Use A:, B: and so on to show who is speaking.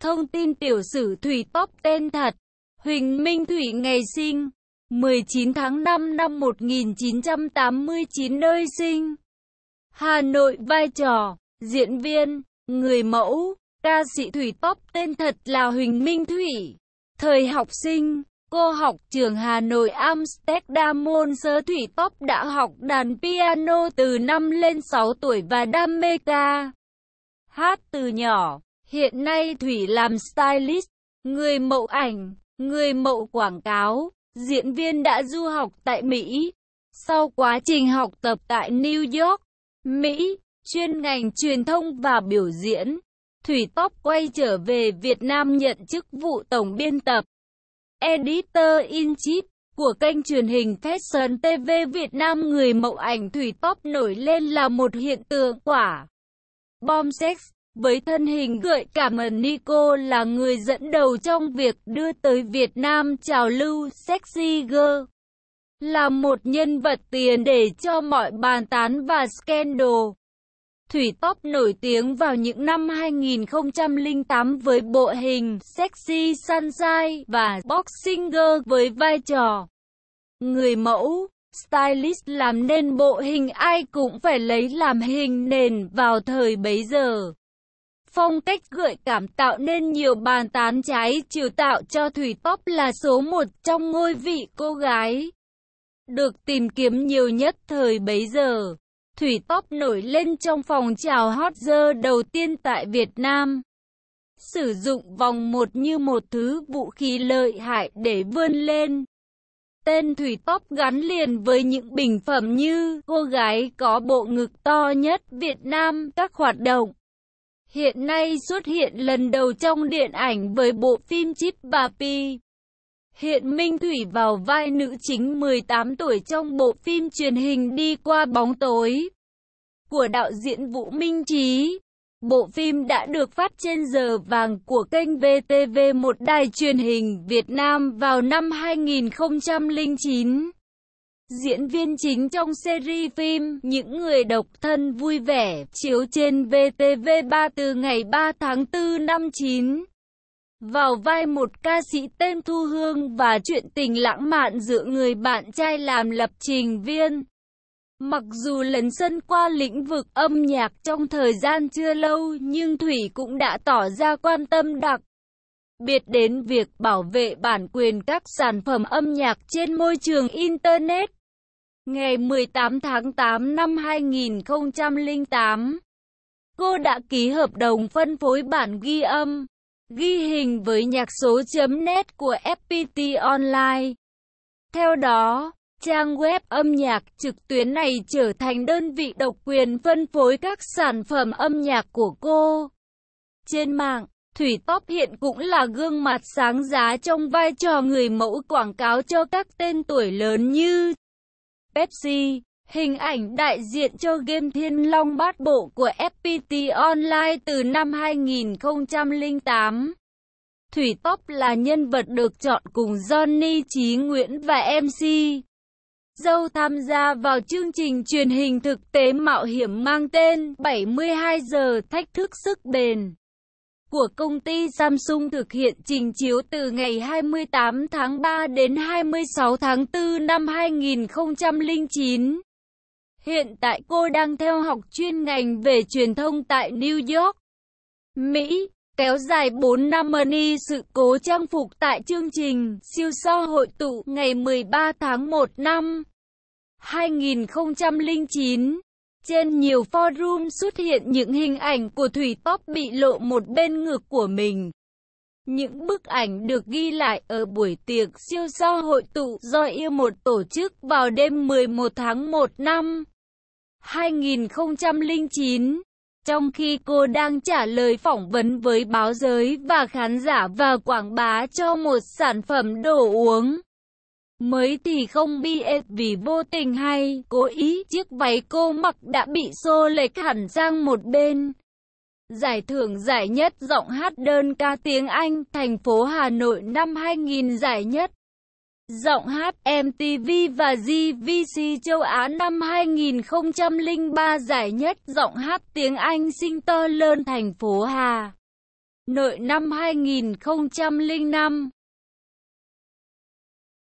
A: Thông tin tiểu sử Thủy Top tên thật Huỳnh Minh Thủy ngày sinh 19 tháng 5 năm 1989 nơi sinh Hà Nội vai trò Diễn viên Người mẫu Ca sĩ Thủy Top tên thật là Huỳnh Minh Thủy Thời học sinh Cô học trường Hà Nội Amsterdam môn sơ Thủy Top đã học đàn piano từ năm lên 6 tuổi và đam mê ca hát từ nhỏ. Hiện nay Thủy làm stylist, người mẫu ảnh, người mẫu quảng cáo, diễn viên đã du học tại Mỹ. Sau quá trình học tập tại New York, Mỹ, chuyên ngành truyền thông và biểu diễn, Thủy top quay trở về Việt Nam nhận chức vụ tổng biên tập, editor in chief của kênh truyền hình Fashion TV Việt Nam người mẫu ảnh Thủy top nổi lên là một hiện tượng quả. Bom sex với thân hình gợi cảm ẩn Nico là người dẫn đầu trong việc đưa tới Việt Nam trào lưu sexy girl. Là một nhân vật tiền để cho mọi bàn tán và scandal. Thủy top nổi tiếng vào những năm 2008 với bộ hình Sexy Sunshine và Boxing Girl với vai trò người mẫu. Stylist làm nên bộ hình ai cũng phải lấy làm hình nền vào thời bấy giờ phong cách gợi cảm tạo nên nhiều bàn tán trái chiều tạo cho Thủy Pop là số một trong ngôi vị cô gái. Được tìm kiếm nhiều nhất thời bấy giờ, Thủy Pop nổi lên trong phòng chào hot girl đầu tiên tại Việt Nam. Sử dụng vòng một như một thứ vũ khí lợi hại để vươn lên. Tên Thủy Pop gắn liền với những bình phẩm như cô gái có bộ ngực to nhất Việt Nam các hoạt động hiện nay xuất hiện lần đầu trong điện ảnh với bộ phim Chip và Pi. Hiện Minh Thủy vào vai nữ chính 18 tuổi trong bộ phim truyền hình Đi qua bóng tối của đạo diễn Vũ Minh Chí. Bộ phim đã được phát trên giờ vàng của kênh VTV1 đài truyền hình Việt Nam vào năm 2009. Diễn viên chính trong series phim Những người độc thân vui vẻ chiếu trên VTV3 từ ngày 3 tháng 4 năm 9 vào vai một ca sĩ tên Thu Hương và chuyện tình lãng mạn giữa người bạn trai làm lập trình viên. Mặc dù lấn sân qua lĩnh vực âm nhạc trong thời gian chưa lâu nhưng Thủy cũng đã tỏ ra quan tâm đặc biệt đến việc bảo vệ bản quyền các sản phẩm âm nhạc trên môi trường Internet. Ngày 18 tháng 8 năm 2008, cô đã ký hợp đồng phân phối bản ghi âm, ghi hình với nhạc số.net của FPT Online. Theo đó, trang web âm nhạc trực tuyến này trở thành đơn vị độc quyền phân phối các sản phẩm âm nhạc của cô trên mạng. Thủy Top hiện cũng là gương mặt sáng giá trong vai trò người mẫu quảng cáo cho các tên tuổi lớn như Pepsi, hình ảnh đại diện cho game Thiên Long bát bộ của FPT Online từ năm 2008. Thủy Top là nhân vật được chọn cùng Johnny Chí Nguyễn và MC. Dâu tham gia vào chương trình truyền hình thực tế mạo hiểm mang tên 72 giờ thách thức sức bền của công ty Samsung thực hiện trình chiếu từ ngày 28 tháng 3 đến 26 tháng 4 năm 2009. Hiện tại cô đang theo học chuyên ngành về truyền thông tại New York, Mỹ, kéo dài 4 năm mani sự cố trang phục tại chương trình siêu so hội tụ ngày 13 tháng 1 năm 2009. Trên nhiều forum xuất hiện những hình ảnh của Thủy Pop bị lộ một bên ngực của mình. Những bức ảnh được ghi lại ở buổi tiệc siêu do hội tụ do yêu một tổ chức vào đêm 11 tháng 1 năm 2009. Trong khi cô đang trả lời phỏng vấn với báo giới và khán giả và quảng bá cho một sản phẩm đồ uống. Mới thì không biết vì vô tình hay cố ý chiếc váy cô mặc đã bị xô lệch hẳn sang một bên. Giải thưởng giải nhất giọng hát đơn ca tiếng Anh thành phố Hà Nội năm 2000 giải nhất. Giọng hát MTV và GVC châu Á năm 2003 giải nhất giọng hát tiếng Anh sinh to lớn thành phố Hà. Nội năm 2005